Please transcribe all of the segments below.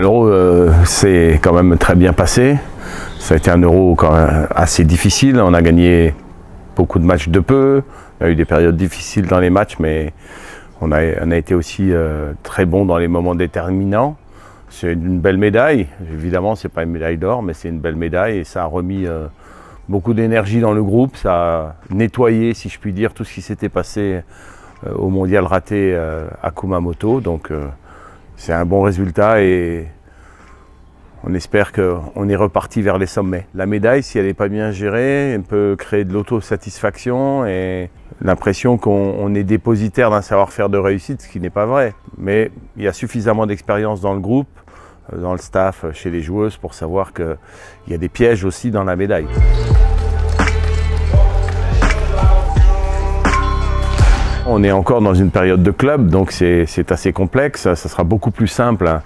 L'euro s'est quand même très bien passé. Ça a été un euro quand même assez difficile. On a gagné beaucoup de matchs de peu. Il y a eu des périodes difficiles dans les matchs, mais on a, on a été aussi euh, très bon dans les moments déterminants. C'est une belle médaille. Évidemment, c'est pas une médaille d'or, mais c'est une belle médaille et ça a remis euh, beaucoup d'énergie dans le groupe. Ça a nettoyé, si je puis dire, tout ce qui s'était passé euh, au mondial raté à Kumamoto. Donc, c'est un bon résultat et on espère qu'on est reparti vers les sommets. La médaille, si elle n'est pas bien gérée, elle peut créer de l'autosatisfaction et l'impression qu'on est dépositaire d'un savoir-faire de réussite, ce qui n'est pas vrai. Mais il y a suffisamment d'expérience dans le groupe, dans le staff, chez les joueuses, pour savoir qu'il y a des pièges aussi dans la médaille. On est encore dans une période de club, donc c'est assez complexe. Ça sera beaucoup plus simple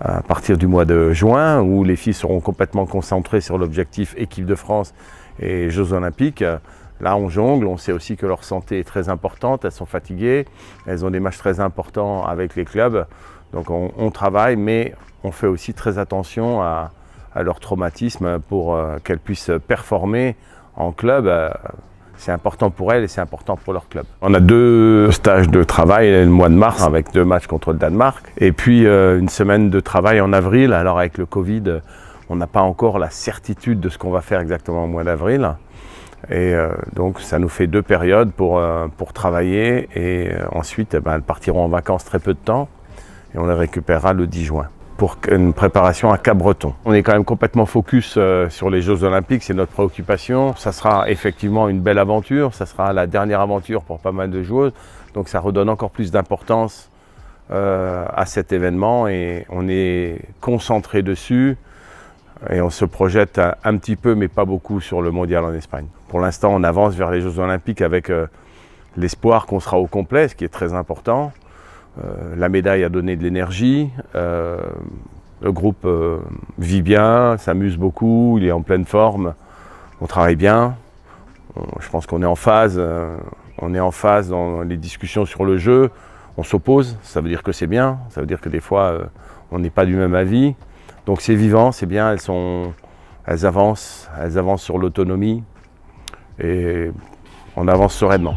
à partir du mois de juin, où les filles seront complètement concentrées sur l'objectif équipe de France et Jeux Olympiques. Là, on jongle, on sait aussi que leur santé est très importante, elles sont fatiguées, elles ont des matchs très importants avec les clubs. Donc on, travaille, mais on fait aussi très attention à, leur traumatisme pour euh, qu'elles puissent performer en club. Euh, c'est important pour elles et c'est important pour leur club. On a deux stages de travail le mois de mars avec deux matchs contre le Danemark et puis euh, une semaine de travail en avril. Alors avec le Covid, on n'a pas encore la certitude de ce qu'on va faire exactement au mois d'avril. Et euh, donc ça nous fait deux périodes pour, euh, pour travailler et ensuite eh ben, elles partiront en vacances très peu de temps et on les récupérera le 10 juin pour une préparation à Cap-Breton. On est quand même complètement focus euh, sur les Jeux Olympiques, c'est notre préoccupation. Ça sera effectivement une belle aventure, ça sera la dernière aventure pour pas mal de joueuses, donc ça redonne encore plus d'importance euh, à cet événement et on est concentré dessus et on se projette un, petit peu, mais pas beaucoup, sur le mondial en Espagne. Pour l'instant, on avance vers les Jeux Olympiques avec euh, l'espoir qu'on sera au complet, ce qui est très important. Euh, la médaille a donné de l'énergie. Euh, le groupe euh, vit bien, s'amuse beaucoup, il est en pleine forme. On travaille bien. je pense qu'on est en phase. on est en phase dans les discussions sur le jeu. On s'oppose. Ça veut dire que c'est bien. Ça veut dire que des fois, on n'est pas du même avis. Donc c'est vivant, c'est bien. Elles avancent, elles avancent sur l'autonomie et on avance sereinement.